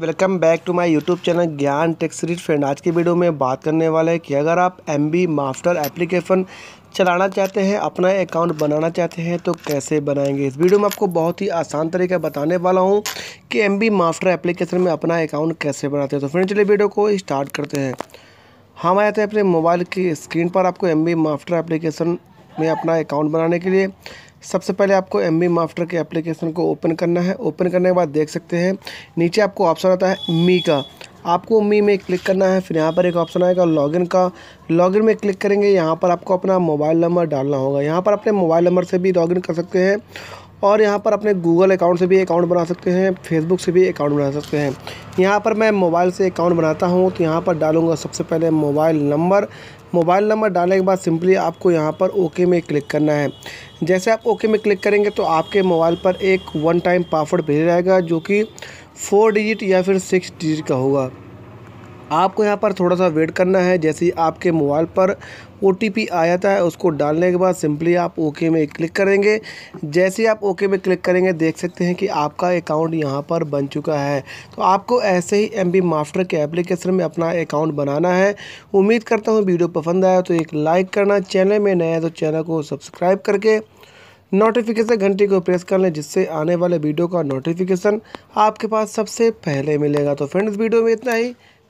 welcome back to my YouTube channel Gyan टेक्सरीज friend आज की वीडियो में बात करने वाला है कि अगर आप एम बी मास्टर एप्लीकेशन चलाना चाहते हैं अपना अकाउंट बनाना चाहते हैं तो कैसे बनाएंगे इस वीडियो में आपको बहुत ही आसान तरीका बताने वाला हूं कि एम बी मास्टर एप्लीकेशन में अपना अकाउंट कैसे बनाते हैं तो फ्रेंड चलिए वीडियो को स्टार्ट करते हैं हम आए थे अपने मोबाइल की स्क्रीन पर आपको एम बी मास्टर एप्लीकेशन में अपना अकाउंट बनाने के लिए सबसे पहले आपको एम बी माफ्टर के एप्लीकेशन को ओपन करना है ओपन करने के बाद देख सकते हैं नीचे आपको ऑप्शन आता है मी का आपको मी में क्लिक करना है फिर यहाँ पर एक ऑप्शन आएगा लॉगिन का लॉगिन में क्लिक करेंगे यहाँ पर आपको अपना मोबाइल नंबर डालना होगा यहाँ पर अपने मोबाइल नंबर से भी लॉगिन कर सकते हैं और यहाँ पर अपने गूगल अकाउंट से भी अकाउंट बना सकते हैं फेसबुक से भी अकाउंट बना सकते हैं यहाँ पर मैं मोबाइल से अकाउंट बनाता हूँ तो यहाँ पर डालूँगा सबसे पहले मोबाइल नंबर मोबाइल नंबर डालने के बाद सिंपली आपको यहाँ पर ओके में क्लिक करना है जैसे आप ओके में क्लिक करेंगे तो आपके मोबाइल पर एक वन टाइम पासवर्ड भेजा जाएगा जो कि फोर डिजिट या फिर सिक्स डिजिट का होगा आपको यहाँ पर थोड़ा सा वेट करना है जैसे ही आपके मोबाइल पर ओ आ जाता है उसको डालने के बाद सिंपली आप ओके में क्लिक करेंगे जैसे ही आप ओके में क्लिक करेंगे देख सकते हैं कि आपका अकाउंट यहाँ पर बन चुका है तो आपको ऐसे ही एम बी मास्टर के एप्लीकेशन में अपना अकाउंट बनाना है उम्मीद करता हूँ वीडियो पसंद आया तो एक लाइक करना चैनल में नया है तो चैनल को सब्सक्राइब करके नोटिफिकेशन घंटी को प्रेस कर लें जिससे आने वाले वीडियो का नोटिफिकेशन आपके पास सबसे पहले मिलेगा तो फ्रेंड्स वीडियो में इतना ही